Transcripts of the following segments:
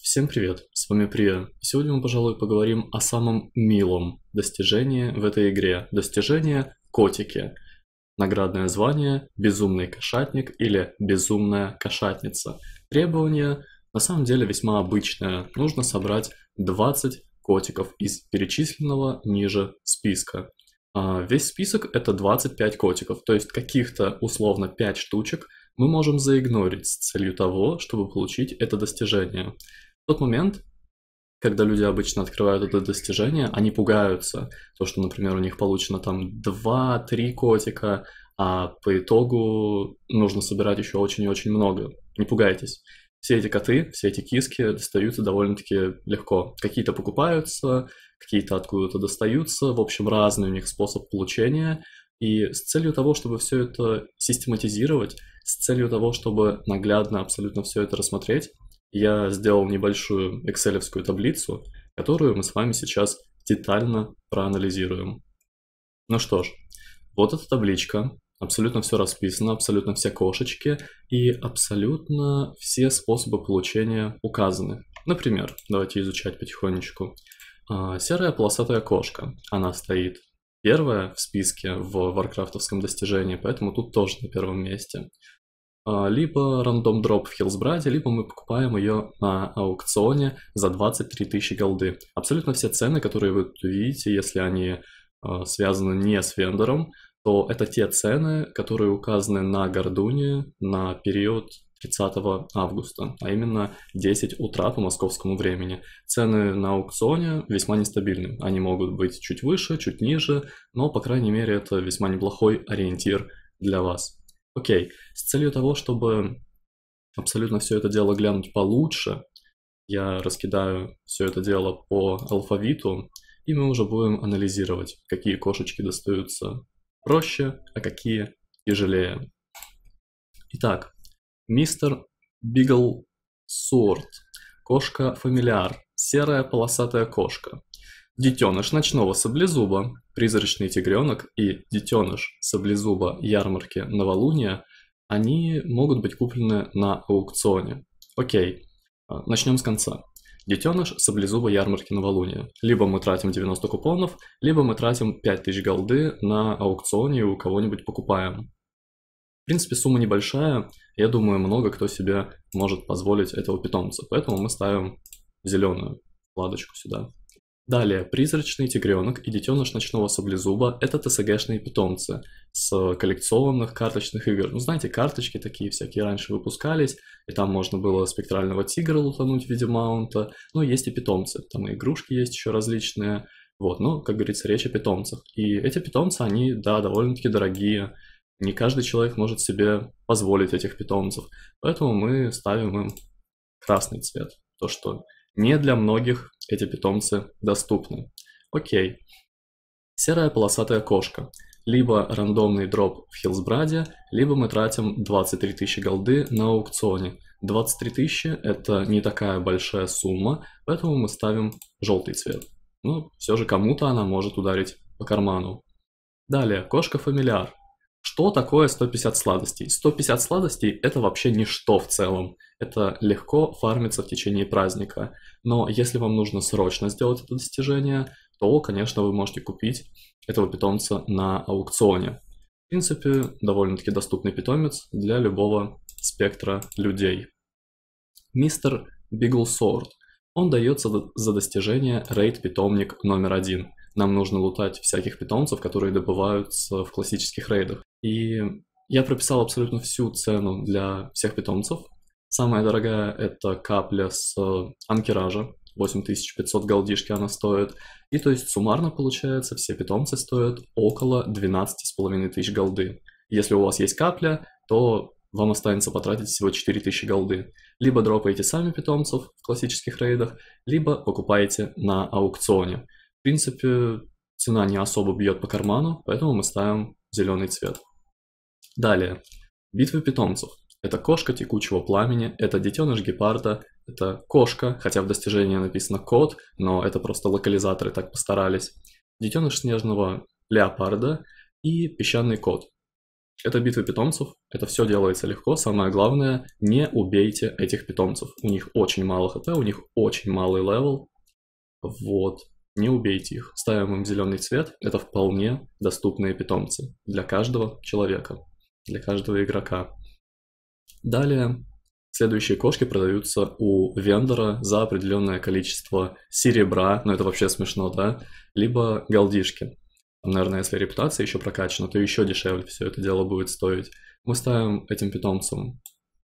Всем привет, с вами Прия. Сегодня мы, пожалуй, поговорим о самом милом достижении в этой игре. Достижение котики. Наградное звание «Безумный кошатник» или «Безумная кошатница». Требование на самом деле весьма обычное. Нужно собрать 20 котиков из перечисленного ниже списка. А, весь список это 25 котиков, то есть каких-то условно 5 штучек мы можем заигнорить с целью того, чтобы получить это достижение тот момент, когда люди обычно открывают это достижение, они пугаются. То, что, например, у них получено там 2-3 котика, а по итогу нужно собирать еще очень и очень много. Не пугайтесь. Все эти коты, все эти киски достаются довольно-таки легко. Какие-то покупаются, какие-то откуда-то достаются. В общем, разный у них способ получения. И с целью того, чтобы все это систематизировать, с целью того, чтобы наглядно абсолютно все это рассмотреть, я сделал небольшую экселевскую таблицу, которую мы с вами сейчас детально проанализируем. Ну что ж, вот эта табличка, абсолютно все расписано, абсолютно все кошечки и абсолютно все способы получения указаны. Например, давайте изучать потихонечку. А, серая полосатая кошка, она стоит первая в списке в варкрафтовском достижении, поэтому тут тоже на первом месте. А, либо рандом дроп в Хилсбраде, либо мы покупаем ее на аукционе за 23 тысячи голды. Абсолютно все цены, которые вы видите, если они а, связаны не с вендором, то это те цены, которые указаны на Гордуне на период 30 августа, а именно 10 утра по московскому времени. Цены на аукционе весьма нестабильны. Они могут быть чуть выше, чуть ниже, но, по крайней мере, это весьма неплохой ориентир для вас. Окей, с целью того, чтобы абсолютно все это дело глянуть получше, я раскидаю все это дело по алфавиту, и мы уже будем анализировать, какие кошечки достаются проще, а какие тяжелее. Итак, мистер Бигл Сорт, кошка-фамильяр, серая полосатая кошка. Детеныш ночного саблезуба, призрачный тигренок и детеныш саблезуба ярмарки новолуния, они могут быть куплены на аукционе. Окей, а, начнем с конца. Детеныш саблезуба ярмарки новолуния. Либо мы тратим 90 купонов, либо мы тратим 5000 голды на аукционе и у кого-нибудь покупаем. В принципе, сумма небольшая, я думаю, много кто себе может позволить этого питомца, поэтому мы ставим зеленую вкладочку сюда. Далее, призрачный тигренок и детеныш ночного саблезуба – это ТСГшные питомцы с коллекционных карточных игр. Ну, знаете, карточки такие всякие раньше выпускались, и там можно было спектрального тигра лутануть в виде маунта. Ну, есть и питомцы, там и игрушки есть еще различные. Вот, ну, как говорится, речь о питомцах. И эти питомцы, они, да, довольно-таки дорогие. Не каждый человек может себе позволить этих питомцев. Поэтому мы ставим им красный цвет. То, что не для многих эти питомцы доступны. Окей. Серая полосатая кошка. Либо рандомный дроп в Хилсбраде, либо мы тратим 23 тысячи голды на аукционе. 23 тысячи это не такая большая сумма, поэтому мы ставим желтый цвет. Но ну, все же кому-то она может ударить по карману. Далее, кошка-фамильяр. Что такое 150 сладостей? 150 сладостей – это вообще ничто в целом. Это легко фармится в течение праздника. Но если вам нужно срочно сделать это достижение, то, конечно, вы можете купить этого питомца на аукционе. В принципе, довольно-таки доступный питомец для любого спектра людей. Мистер Бигл Биглсорд. Он дается за достижение рейд-питомник номер один. Нам нужно лутать всяких питомцев, которые добываются в классических рейдах. И я прописал абсолютно всю цену для всех питомцев. Самая дорогая — это капля с э, анкеража, 8500 голдишки она стоит. И то есть суммарно получается, все питомцы стоят около 12,5 тысяч голды. Если у вас есть капля, то вам останется потратить всего 4000 голды. Либо дропаете сами питомцев в классических рейдах, либо покупаете на аукционе. В принципе, цена не особо бьет по карману, поэтому мы ставим зеленый цвет. Далее. Битвы питомцев. Это кошка текучего пламени, это детеныш гепарда, это кошка, хотя в достижении написано кот, но это просто локализаторы так постарались. Детеныш снежного леопарда и песчаный кот. Это битвы питомцев, это все делается легко, самое главное, не убейте этих питомцев. У них очень мало хп, у них очень малый левел, вот, не убейте их. Ставим им зеленый цвет, это вполне доступные питомцы для каждого человека для каждого игрока. Далее, следующие кошки продаются у вендора за определенное количество серебра, ну это вообще смешно, да, либо голдишки. наверное, если репутация еще прокачана, то еще дешевле все это дело будет стоить. Мы ставим этим питомцам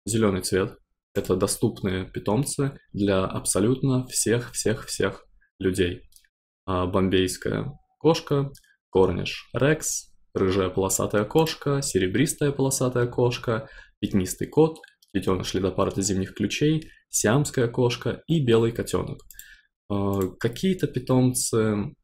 зеленый цвет. Это доступные питомцы для абсолютно всех-всех-всех людей. А бомбейская кошка, корниш рекс, рыжая полосатая кошка, серебристая полосатая кошка, пятнистый кот, детеныш ледопарда зимних ключей, сиамская кошка и белый котенок. А, какие-то питомцы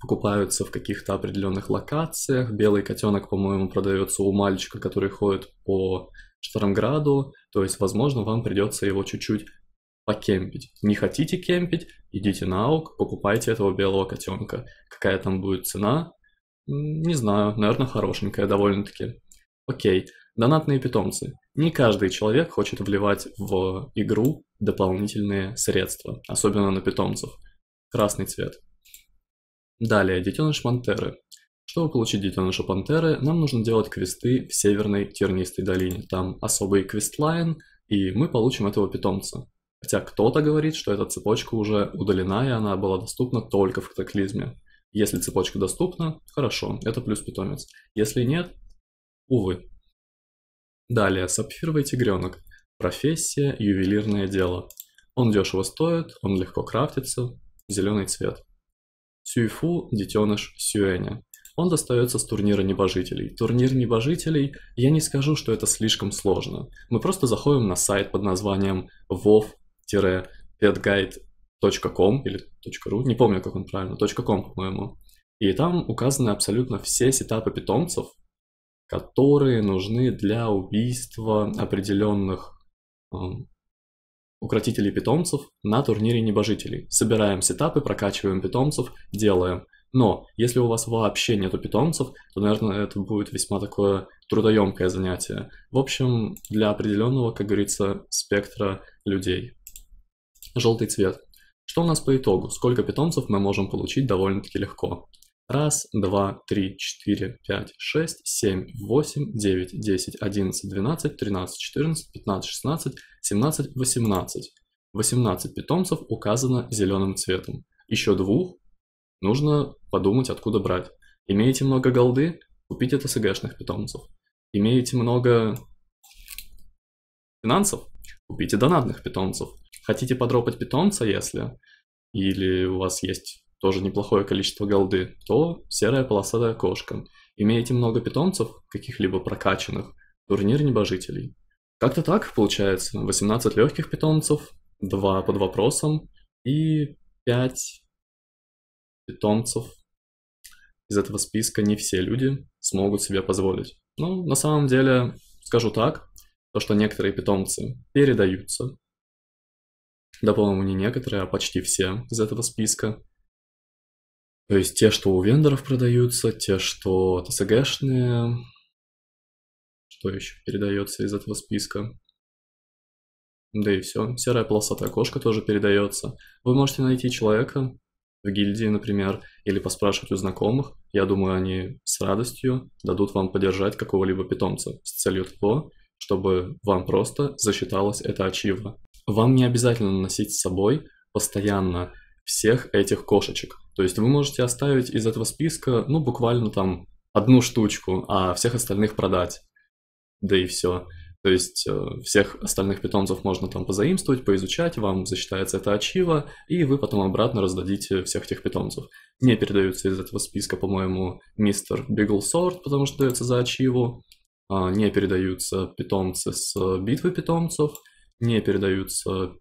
покупаются в каких-то определенных локациях. Белый котенок, по-моему, продается у мальчика, который ходит по Штормграду. То есть, возможно, вам придется его чуть-чуть покемпить. Не хотите кемпить, идите на аук, покупайте этого белого котенка. Какая там будет цена, не знаю, наверное, хорошенькая довольно-таки. Окей, донатные питомцы. Не каждый человек хочет вливать в игру дополнительные средства, особенно на питомцев. Красный цвет. Далее, детеныш Пантеры. Чтобы получить детеныша Пантеры, нам нужно делать квесты в Северной Тернистой долине. Там особый квестлайн, и мы получим этого питомца. Хотя кто-то говорит, что эта цепочка уже удалена, и она была доступна только в катаклизме. Если цепочка доступна, хорошо, это плюс питомец. Если нет, увы. Далее, сапфировый тигренок. Профессия – ювелирное дело. Он дешево стоит, он легко крафтится, зеленый цвет. Сюйфу – детеныш Сюэня. Он достается с турнира небожителей. Турнир небожителей, я не скажу, что это слишком сложно. Мы просто заходим на сайт под названием wow petguide .com или .ru, не помню, как он правильно, .com, по-моему. И там указаны абсолютно все сетапы питомцев, которые нужны для убийства определенных э, укротителей питомцев на турнире небожителей. Собираем сетапы, прокачиваем питомцев, делаем. Но если у вас вообще нету питомцев, то, наверное, это будет весьма такое трудоемкое занятие. В общем, для определенного, как говорится, спектра людей. Желтый цвет. Что у нас по итогу? Сколько питомцев мы можем получить довольно-таки легко? Раз, два, три, четыре, пять, шесть, семь, восемь, девять, десять, одиннадцать, двенадцать, тринадцать, четырнадцать, пятнадцать, шестнадцать, семнадцать, восемнадцать. Восемнадцать питомцев указано зеленым цветом. Еще двух нужно подумать, откуда брать. Имеете много голды? Купите ТСГшных питомцев. Имеете много финансов? Купите донатных питомцев. Хотите подропать питомца, если, или у вас есть тоже неплохое количество голды, то серая полосатая кошка. Имеете много питомцев, каких-либо прокачанных, турнир небожителей. Как-то так получается. 18 легких питомцев, 2 под вопросом и 5 питомцев. Из этого списка не все люди смогут себе позволить. Ну, на самом деле, скажу так, то, что некоторые питомцы передаются, Дополнил не некоторые, а почти все из этого списка. То есть те, что у вендоров продаются, те, что ТСГшные. Что еще передается из этого списка? Да и все. Серая полосатая кошка тоже передается. Вы можете найти человека в гильдии, например, или поспрашивать у знакомых. Я думаю, они с радостью дадут вам поддержать какого-либо питомца с целью того, чтобы вам просто засчиталась это ачива. Вам не обязательно носить с собой постоянно всех этих кошечек. То есть вы можете оставить из этого списка, ну, буквально там одну штучку, а всех остальных продать. Да и все. То есть э, всех остальных питомцев можно там позаимствовать, поизучать, вам засчитается это ачива, и вы потом обратно раздадите всех этих питомцев. Не передаются из этого списка, по-моему, мистер Бигл Сорт, потому что дается за ачиву. А, не передаются питомцы с э, битвы питомцев – не передаются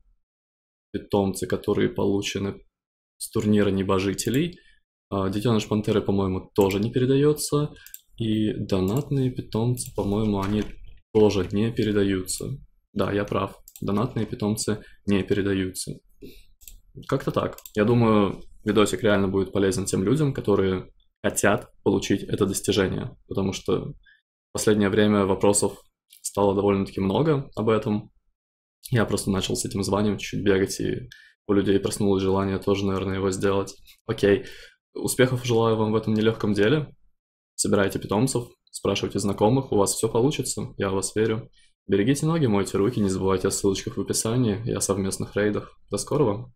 питомцы, которые получены с турнира небожителей. А, Детеныш пантеры, по-моему, тоже не передается. И донатные питомцы, по-моему, они тоже не передаются. Да, я прав. Донатные питомцы не передаются. Как-то так. Я думаю, видосик реально будет полезен тем людям, которые хотят получить это достижение. Потому что в последнее время вопросов стало довольно-таки много об этом. Я просто начал с этим званием чуть-чуть бегать, и у людей проснулось желание тоже, наверное, его сделать. Окей. Успехов желаю вам в этом нелегком деле. Собирайте питомцев, спрашивайте знакомых, у вас все получится, я в вас верю. Берегите ноги, мойте руки, не забывайте о ссылочках в описании и о совместных рейдах. До скорого!